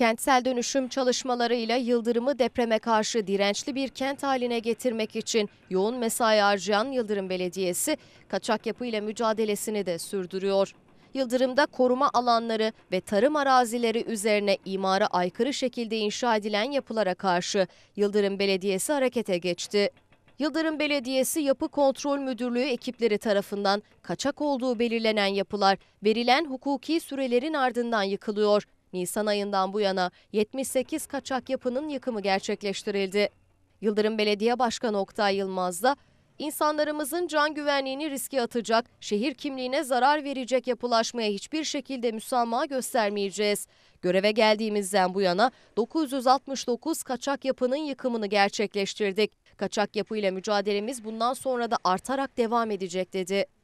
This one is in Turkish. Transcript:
Kentsel dönüşüm çalışmalarıyla Yıldırım'ı depreme karşı dirençli bir kent haline getirmek için yoğun mesai harcayan Yıldırım Belediyesi kaçak yapıyla mücadelesini de sürdürüyor. Yıldırım'da koruma alanları ve tarım arazileri üzerine imara aykırı şekilde inşa edilen yapılara karşı Yıldırım Belediyesi harekete geçti. Yıldırım Belediyesi Yapı Kontrol Müdürlüğü ekipleri tarafından kaçak olduğu belirlenen yapılar verilen hukuki sürelerin ardından yıkılıyor. Nisan ayından bu yana 78 kaçak yapının yıkımı gerçekleştirildi. Yıldırım Belediye Başkanı Oktay Yılmaz da insanlarımızın can güvenliğini riske atacak, şehir kimliğine zarar verecek yapılaşmaya hiçbir şekilde müsamaha göstermeyeceğiz. Göreve geldiğimizden bu yana 969 kaçak yapının yıkımını gerçekleştirdik. Kaçak yapıyla mücadelemiz bundan sonra da artarak devam edecek dedi.